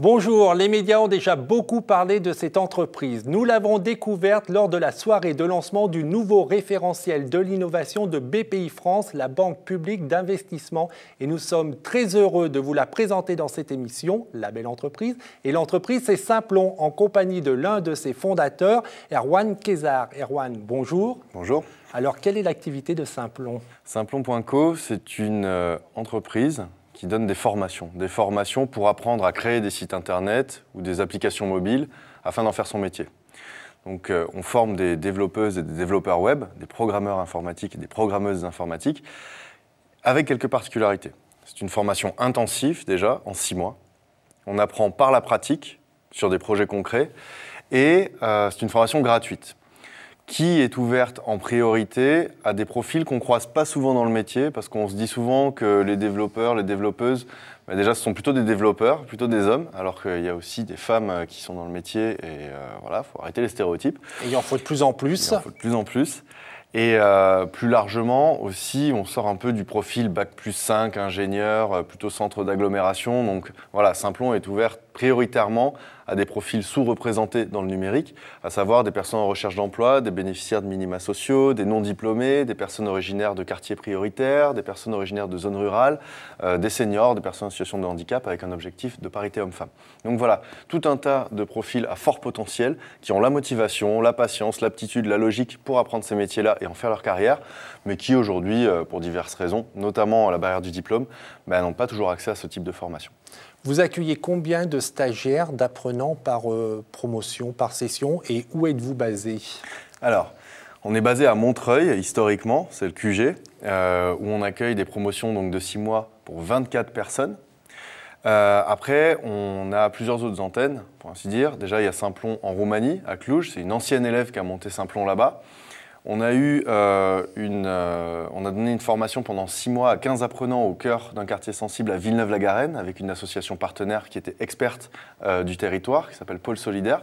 Bonjour, les médias ont déjà beaucoup parlé de cette entreprise. Nous l'avons découverte lors de la soirée de lancement du nouveau référentiel de l'innovation de BPI France, la banque publique d'investissement. Et nous sommes très heureux de vous la présenter dans cette émission, la belle entreprise. Et l'entreprise, c'est Simplon, en compagnie de l'un de ses fondateurs, Erwan Kézard. Erwan, bonjour. Bonjour. Alors, quelle est l'activité de Simplon Simplon.co, c'est une euh, entreprise qui donne des formations, des formations pour apprendre à créer des sites internet ou des applications mobiles afin d'en faire son métier. Donc euh, on forme des développeuses et des développeurs web, des programmeurs informatiques et des programmeuses informatiques, avec quelques particularités. C'est une formation intensive déjà, en six mois. On apprend par la pratique sur des projets concrets et euh, c'est une formation gratuite qui est ouverte en priorité à des profils qu'on croise pas souvent dans le métier, parce qu'on se dit souvent que les développeurs, les développeuses, bah, déjà ce sont plutôt des développeurs, plutôt des hommes, alors qu'il y a aussi des femmes euh, qui sont dans le métier, et euh, voilà, faut arrêter les stéréotypes. Et il en faut de plus en plus. Il en faut de plus en plus. Et euh, plus largement aussi, on sort un peu du profil Bac plus 5, ingénieur, plutôt centre d'agglomération. Donc voilà, Simplon est ouverte prioritairement à des profils sous-représentés dans le numérique, à savoir des personnes en recherche d'emploi, des bénéficiaires de minima sociaux, des non-diplômés, des personnes originaires de quartiers prioritaires, des personnes originaires de zones rurales, euh, des seniors, des personnes en situation de handicap avec un objectif de parité homme-femme. Donc voilà, tout un tas de profils à fort potentiel qui ont la motivation, la patience, l'aptitude, la logique pour apprendre ces métiers-là et en faire leur carrière, mais qui aujourd'hui, euh, pour diverses raisons, notamment la barrière du diplôme, ben, n'ont pas toujours accès à ce type de formation. Vous accueillez combien de stagiaires, d'apprenants par euh, promotion, par session et où êtes-vous basé Alors, on est basé à Montreuil, historiquement, c'est le QG, euh, où on accueille des promotions donc, de 6 mois pour 24 personnes. Euh, après, on a plusieurs autres antennes, pour ainsi dire. Déjà, il y a Saint-Plon en Roumanie, à Cluj. C'est une ancienne élève qui a monté Saint-Plon là-bas. On a, eu, euh, une, euh, on a donné une formation pendant six mois à 15 apprenants au cœur d'un quartier sensible à Villeneuve-la-Garenne, avec une association partenaire qui était experte euh, du territoire, qui s'appelle Pôle Solidaire.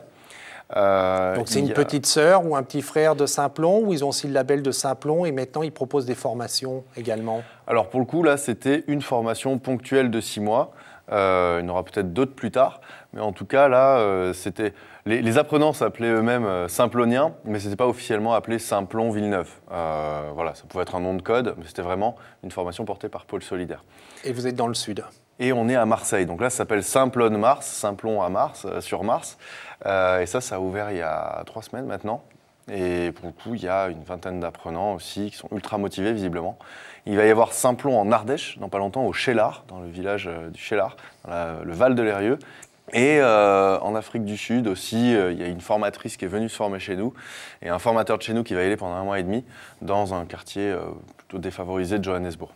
Donc c'est une petite sœur ou un petit frère de Saint-Plon où ils ont aussi le label de Saint-Plon et maintenant ils proposent des formations également Alors pour le coup, là, c'était une formation ponctuelle de six mois. il y en aura peut-être d'autres plus tard, mais en tout cas, là, c'était... Les, apprenants s'appelaient eux-mêmes euh, Simploniens, mais ce n'était pas officiellement appelé Simplon Villeneuve. Euh, voilà, ça pouvait être un nom de code, mais c'était vraiment une formation portée par Pôle Solidaire. Et vous êtes dans le sud et on est à Marseille. Donc là, ça s'appelle Simplon Mars, Simplon à Mars, euh, sur Mars. et ça, ça a ouvert il y a trois semaines maintenant. Et pour le coup, il y a une vingtaine d'apprenants aussi qui sont ultra motivés, visiblement. Il va y avoir Simplon en Ardèche, dans pas longtemps, au Chélard, dans le village du Chélard, le Val de l'Hérieux. Et euh, en Afrique du Sud aussi, euh, il y a une formatrice qui est venue se former chez nous et un formateur de chez nous qui va y aller pendant un mois et demi dans un quartier euh, plutôt défavorisé de Johannesburg.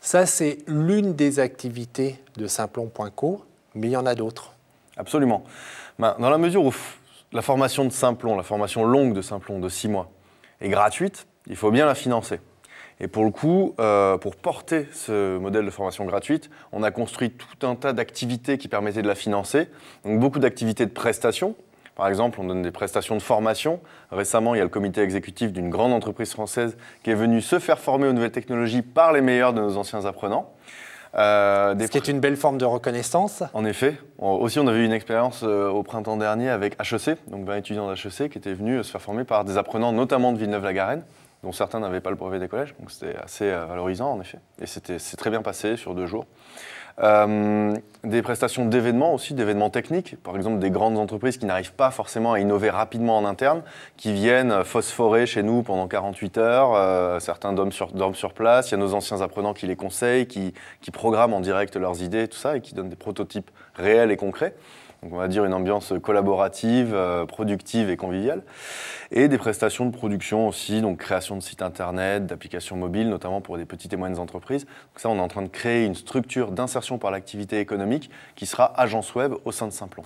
Ça, c'est l'une des activités de Simplon.co, mais il y en a d'autres. Absolument. Ben, dans la mesure où la formation de Simplon, la formation longue de Simplon de six mois, est gratuite, il faut bien la financer. Et pour le coup, euh, pour porter ce modèle de formation gratuite, on a construit tout un tas d'activités qui permettaient de la financer. Donc beaucoup d'activités de prestation. Par exemple, on donne des prestations de formation. Récemment, il y a le comité exécutif d'une grande entreprise française qui est venu se faire former aux nouvelles technologies par les meilleurs de nos anciens apprenants. Euh, Ce qui est une belle forme de reconnaissance. En effet. aussi, on avait eu une expérience euh, au printemps dernier avec HEC, donc 20 étudiants d'HEC, qui étaient venus se faire former par des apprenants, notamment de Villeneuve-la-Garenne dont certains n'avaient pas le brevet des collèges. Donc c'était assez euh, valorisant en effet. Et c'est très bien passé sur deux jours. Euh, des prestations d'événements aussi, d'événements techniques, par exemple des grandes entreprises qui n'arrivent pas forcément à innover rapidement en interne, qui viennent euh, phosphorer chez nous pendant 48 heures, certains dorment sur, sur, place, il y a nos anciens apprenants qui les conseillent, qui, qui programment en direct leurs idées, tout ça, et qui donnent des prototypes réels et concrets donc on va dire une ambiance collaborative, euh, productive et conviviale, et des prestations de production aussi, donc création de sites internet, d'applications mobiles, notamment pour des petites et moyennes entreprises. Donc ça, on est en train de créer une structure d'insertion par l'activité économique qui sera agence web au sein de Simplon.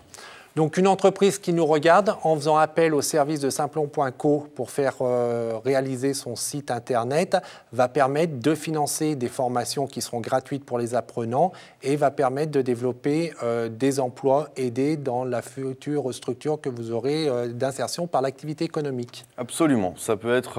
Donc une entreprise qui nous regarde en faisant appel au service de simplon.co pour faire euh, réaliser son site internet va permettre de financer des formations qui seront gratuites pour les apprenants et va permettre de développer euh, des emplois aidés dans la future structure que vous aurez euh, d'insertion par l'activité économique. Absolument, ça peut être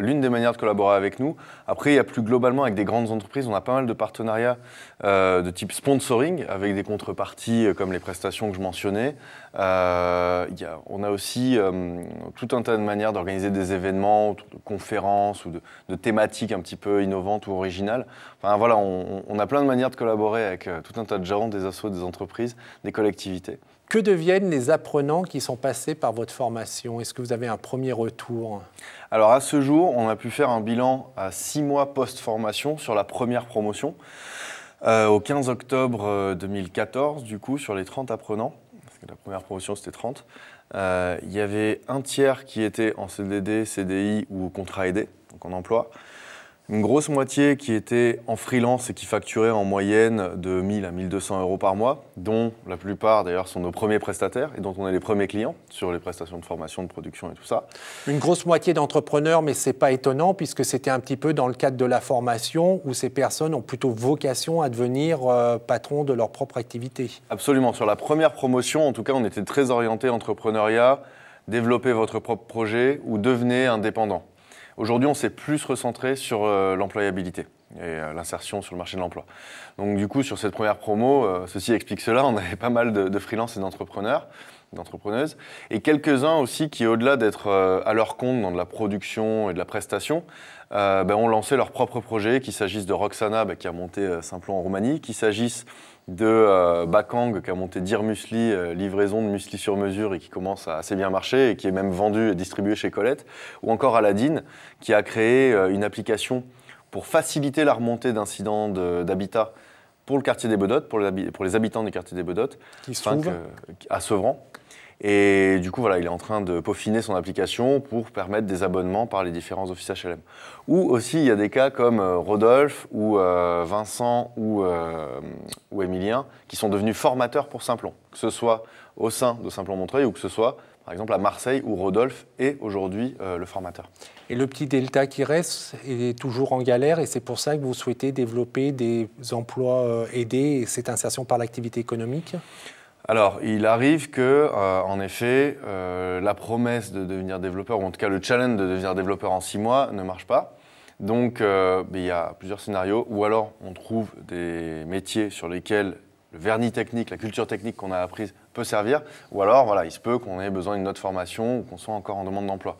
l'une des manières de collaborer avec nous. Après, il y a plus globalement avec des grandes entreprises, on a pas mal de partenariats de type sponsoring avec des contreparties comme les prestations que je mentionnais. Euh, on a aussi euh, tout un tas de manières d'organiser des événements, de conférences ou de, thématiques un petit peu innovantes ou originales. Enfin voilà, on, a plein de manières de collaborer avec euh, tout un tas de gens, des assos, des entreprises, des collectivités. Que deviennent les apprenants qui sont passés par votre formation Est-ce que vous avez un premier retour Alors à ce jour, on a pu faire un bilan à six mois post-formation sur la première promotion. au 15 octobre 2014, du coup, sur les 30 apprenants la première promotion c'était 30. Euh, il y avait un tiers qui était en CDD, CDI ou contrat aidé, donc en emploi une grosse moitié qui était en freelance et qui facturait en moyenne de 1000 à 1200 euros par mois, dont la plupart d'ailleurs sont nos premiers prestataires et dont on est les premiers clients sur les prestations de formation, de production et tout ça. Une grosse moitié d'entrepreneurs, mais ce n'est pas étonnant puisque c'était un petit peu dans le cadre de la formation où ces personnes ont plutôt vocation à devenir euh, patron de leur propre activité. Absolument. Sur la première promotion, en tout cas, on était très orienté entrepreneuriat, développer votre propre projet ou devenez indépendant. Aujourd'hui, on s'est plus recentré sur euh, l'employabilité et euh, l'insertion sur le marché de l'emploi. Donc du coup, sur cette première promo, euh, ceci explique cela, on avait pas mal de, de et d'entrepreneurs, d'entrepreneuses, et quelques-uns aussi qui, au-delà d'être à leur compte dans de la production et de la prestation, ben, ont lancé leur propre projet, qu'il s'agisse de Roxana, ben, qui a monté simplement en Roumanie, qu'il s'agisse de euh, Bakang qui a monté Dire Musli, euh, livraison de Musli sur mesure et qui commence à assez bien marcher et qui est même vendu et distribué chez Colette, ou encore Aladdin qui a créé euh, une application pour faciliter la remontée d'incidents d'habitat pour le quartier des Bedottes, pour, les habitants du quartier des Bedottes, qui se à Sevran, et du coup, voilà, il est en train de peaufiner son application pour permettre des abonnements par les différents offices HLM. Ou aussi, il y a des cas comme euh, Rodolphe ou euh, Vincent ou, Emilien euh, qui sont devenus formateurs pour Simplon, que ce soit au sein de Simplon-Montreuil ou que ce soit par exemple à Marseille où Rodolphe est aujourd'hui le formateur. Et le petit delta qui reste est toujours en galère et c'est pour ça que vous souhaitez développer des emplois aidés et cette insertion par l'activité économique alors, il arrive que, euh, en effet, euh, la promesse de devenir développeur, ou en tout cas le challenge de devenir développeur en six mois, ne marche pas. Donc, euh, il y a plusieurs scénarios, ou alors on trouve des métiers sur lesquels le vernis technique, la culture technique qu'on a apprise peut servir, ou alors, voilà, il se peut qu'on ait besoin d'une autre formation ou qu'on soit encore en demande d'emploi.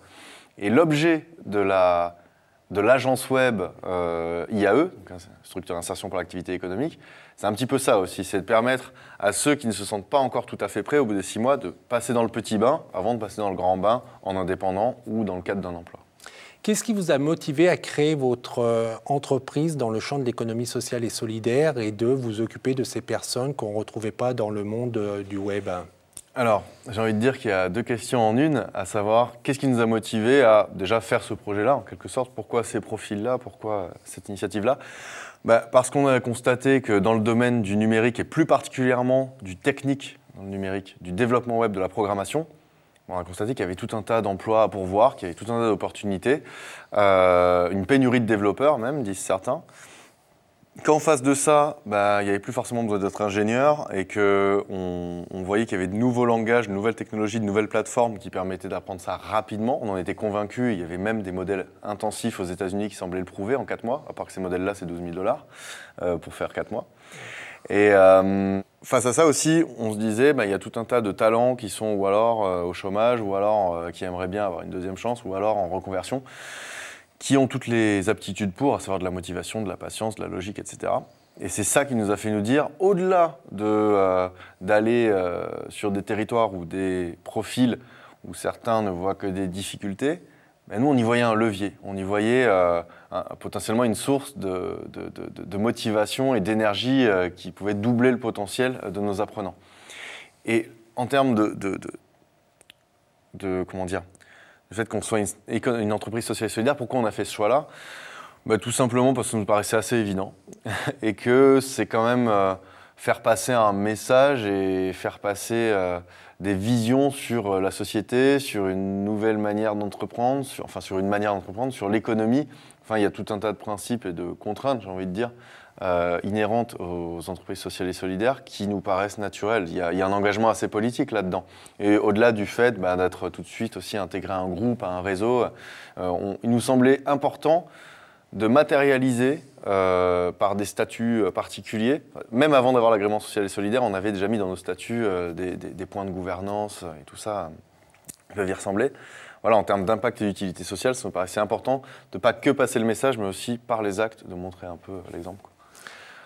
Et l'objet de la de l'agence web euh, IAE, structure d'insertion pour l'activité économique, c'est un petit peu ça aussi, c'est de permettre à ceux qui ne se sentent pas encore tout à fait prêts au bout des six mois de passer dans le petit bain avant de passer dans le grand bain en indépendant ou dans le cadre d'un emploi. Qu'est-ce qui vous a motivé à créer votre euh, entreprise dans le champ de l'économie sociale et solidaire et de vous occuper de ces personnes qu'on ne retrouvait pas dans le monde euh, du web alors, j'ai envie de dire qu'il y a deux questions en une, à savoir qu'est-ce qui nous a motivés à déjà faire ce projet-là, en quelque sorte, pourquoi ces profils-là, pourquoi cette initiative-là bah, Parce qu'on a constaté que dans le domaine du numérique, et plus particulièrement du technique dans le numérique, du développement web, de la programmation, on a constaté qu'il y avait tout un tas d'emplois à pourvoir, qu'il y avait tout un tas d'opportunités, euh, une pénurie de développeurs même, disent certains qu'en face de ça, bah, il n'y avait plus forcément besoin d'être ingénieur et qu'on on voyait qu'il y avait de nouveaux langages, de nouvelles technologies, de nouvelles plateformes qui permettaient d'apprendre ça rapidement. On en était convaincus. Il y avait même des modèles intensifs aux États-Unis qui semblaient le prouver en 4 mois, à part que ces modèles-là, c'est 12 000 dollars euh, pour faire 4 mois. Et euh, face à ça aussi, on se disait, bah, il y a tout un tas de talents qui sont ou alors euh, au chômage, ou alors qui aimeraient bien avoir une deuxième chance, ou alors en reconversion qui ont toutes les aptitudes pour, à savoir de la motivation, de la patience, de la logique, etc. Et c'est ça qui nous a fait nous dire, au-delà euh, d'aller de, euh, d'aller sur des territoires ou des profils où certains ne voient que des difficultés, ben nous, on y voyait un levier, on y voyait euh, potentiellement une source de, de, motivation et d'énergie qui pouvait doubler le potentiel de nos apprenants. Et en termes de, comment dire, le fait qu'on soit une, entreprise sociale et solidaire, pourquoi on a fait ce choix-là bah, Tout simplement parce que ça nous paraissait assez évident et que c'est quand même euh, faire passer un message et faire passer euh, des visions sur euh, la société, sur une nouvelle manière d'entreprendre, enfin sur une manière d'entreprendre, sur l'économie. Enfin, il y a tout un tas de principes et de contraintes, j'ai envie de dire, euh, inhérentes aux entreprises sociales et solidaires qui nous paraissent naturelles. Il y a, un engagement assez politique là-dedans. Et au-delà du fait bah, d'être tout de suite aussi intégré à un groupe, à un réseau, euh, il nous semblait important de matérialiser euh, par des statuts particuliers. Même avant d'avoir l'agrément social et solidaire, on avait déjà mis dans nos statuts des, points de gouvernance et tout ça peuvent y ressembler. Voilà, en termes d'impact et d'utilité sociale, ça nous paraissait important de pas que passer le message, mais aussi par les actes, de montrer un peu l'exemple.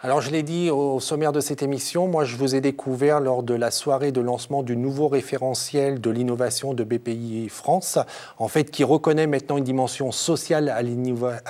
Alors je l'ai dit au sommaire de cette émission, moi je vous ai découvert lors de la soirée de lancement du nouveau référentiel de l'innovation de BPI France, en fait qui reconnaît maintenant une dimension sociale à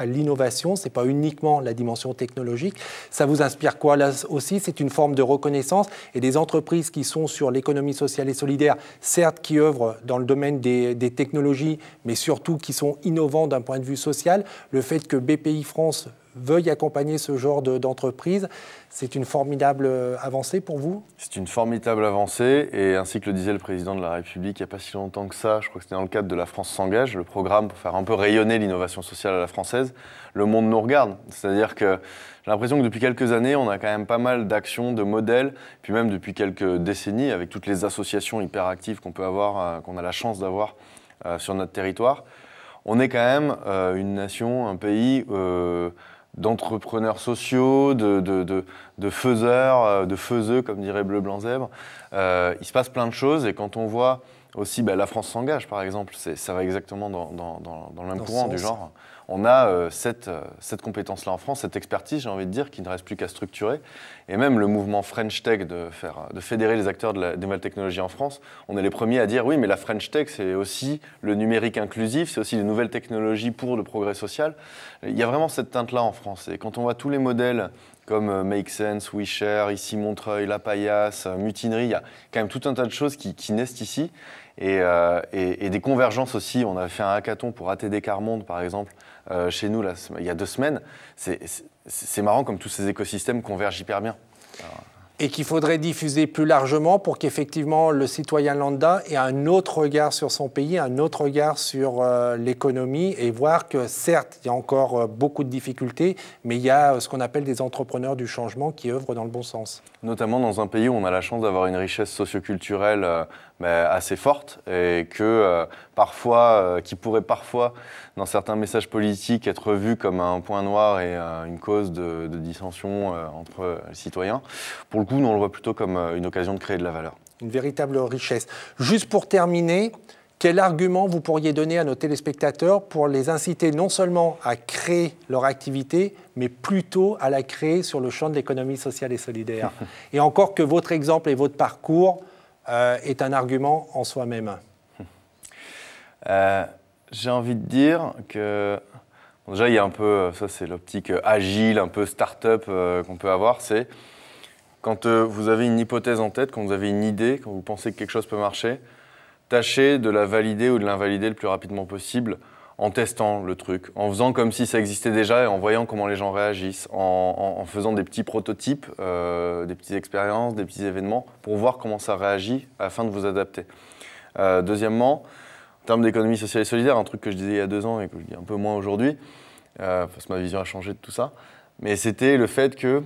l'innovation, c'est pas uniquement la dimension technologique. Ça vous inspire quoi là aussi C'est une forme de reconnaissance et des entreprises qui sont sur l'économie sociale et solidaire, certes qui œuvrent dans le domaine des, des technologies, mais surtout qui sont innovantes d'un point de vue social, le fait que BPI France veuille accompagner ce genre d'entreprise. c'est une formidable euh, avancée pour vous C'est une formidable avancée et ainsi que le disait le président de la République il n'y a pas si longtemps que ça, je crois que c'était dans le cadre de la France s'engage, le programme pour faire un peu rayonner l'innovation sociale à la française, le monde nous regarde. C'est-à-dire que j'ai l'impression que depuis quelques années, on a quand même pas mal d'actions, de modèles, puis même depuis quelques décennies, avec toutes les associations hyper actives qu'on peut avoir, euh, qu'on a la chance d'avoir euh, sur notre territoire, on est quand même une nation, un pays d'entrepreneurs sociaux, de, faiseurs, euh, de faiseux, comme dirait Bleu Blanc Zèbre. Euh, il se passe plein de choses et quand on voit aussi bah, la France s'engage, par exemple, ça va exactement dans, dans, dans le même courant du genre on a euh, euh, cette, compétence-là en France, cette expertise, j'ai envie de dire, qui ne reste plus qu'à structurer. Et même le mouvement French Tech de, faire, euh, de fédérer les acteurs de des nouvelles technologies en France, on est les premiers à dire oui, mais la French Tech, c'est aussi le numérique inclusif, c'est aussi les nouvelles technologies pour le progrès social. Il y a vraiment cette teinte-là en France. Et quand on voit tous les modèles comme Make Sense, WeShare, ici Montreuil, La Paillasse, Mutinerie. Il y a quand même tout un tas de choses qui, naissent ici. Et, et, des convergences aussi. On a fait un hackathon pour ATD Carmonde, par exemple, euh, chez nous là, il y a deux semaines. C'est marrant comme tous ces écosystèmes convergent hyper bien. et qu'il faudrait diffuser plus largement pour qu'effectivement le citoyen lambda ait un autre regard sur son pays, un autre regard sur euh, l'économie et voir que certes, il y a encore euh, beaucoup de difficultés, mais il y a ce qu'on appelle des entrepreneurs du changement qui œuvrent dans le bon sens. Notamment dans un pays où on a la chance d'avoir une richesse socioculturelle assez forte et que euh, parfois, euh, qui pourrait parfois, dans certains messages politiques, être vu comme un point noir et euh, une cause de, de dissension entre les citoyens. Pour le coup, nous, on le voit plutôt comme une occasion de créer de la valeur. Une véritable richesse. Juste pour terminer, quel argument vous pourriez donner à nos téléspectateurs pour les inciter non seulement à créer leur activité, mais plutôt à la créer sur le champ de l'économie sociale et solidaire Et encore que votre exemple et votre parcours euh, est un argument en soi-même euh, J'ai envie de dire que déjà il y a un peu, euh, ça c'est l'optique agile, un peu start-up qu'on peut avoir, c'est quand vous avez une hypothèse en tête, quand vous avez une idée, quand vous pensez que quelque chose peut marcher, tâchez de la valider ou de l'invalider le plus rapidement possible en testant le truc, en faisant comme si ça existait déjà et en voyant comment les gens réagissent, en, faisant des petits prototypes, euh, des petites expériences, des petits événements, pour voir comment ça réagit afin de vous adapter. Euh, deuxièmement, en termes d'économie sociale et solidaire, un truc que je disais il y a deux ans et que je dis un peu moins aujourd'hui, euh, parce que ma vision a changé de tout ça, mais c'était le fait que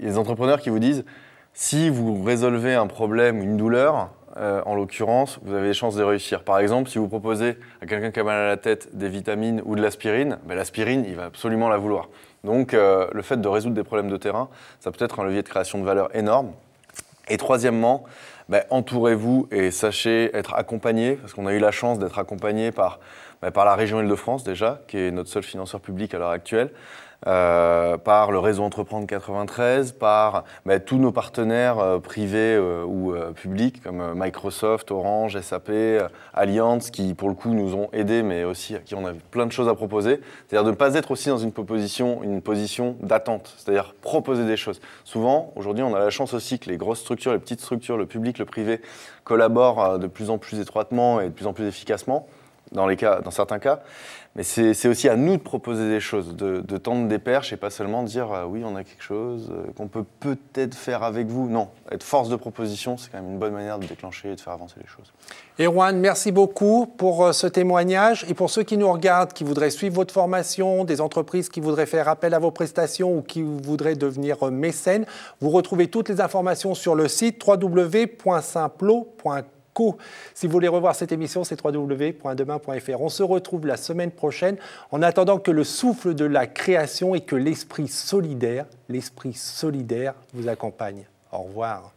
les entrepreneurs qui vous disent si vous résolvez un problème ou une douleur, euh, en l'occurrence, vous avez des chances de réussir. Par exemple, si vous proposez à quelqu'un qui a mal à la tête des vitamines ou de l'aspirine, ben, l'aspirine, il va absolument la vouloir. Donc euh, le fait de résoudre des problèmes de terrain, ça peut être un levier de création de valeur énorme. Et troisièmement, ben, entourez-vous et sachez être accompagné, parce qu'on a eu la chance d'être accompagné par, ben, par la région Île-de-France déjà, qui est notre seul financeur public à l'heure actuelle, euh, par le réseau Entreprendre 93, par bah, tous nos partenaires euh, privés euh, ou publics comme Microsoft, Orange, SAP, Allianz, qui pour le coup nous ont aidés, mais aussi à qui on a plein de choses à proposer. C'est-à-dire de ne pas être aussi dans une position, une position d'attente, c'est-à-dire proposer des choses. Souvent, aujourd'hui, on a la chance aussi que les grosses structures, les petites structures, le public, le privé collaborent de plus en plus étroitement et de plus en plus efficacement dans, les cas, dans certains cas. Mais c'est aussi à nous de proposer des choses, de, de tendre des perches et pas seulement dire euh, oui, on a quelque chose euh, qu'on peut peut-être faire avec vous. Non, être force de proposition, c'est quand même une bonne manière de déclencher et de faire avancer les choses. Erwan, merci beaucoup pour euh, ce témoignage. Et pour ceux qui nous regardent, qui voudraient suivre votre formation, des entreprises qui voudraient faire appel à vos prestations ou qui voudraient devenir mécènes, vous retrouvez toutes les informations sur le site www.simplo.com. Si vous voulez revoir cette émission, c'est www.demain.fr. On se retrouve la semaine prochaine en attendant que le souffle de la création et que l'esprit solidaire, l'esprit solidaire vous accompagne. Au revoir.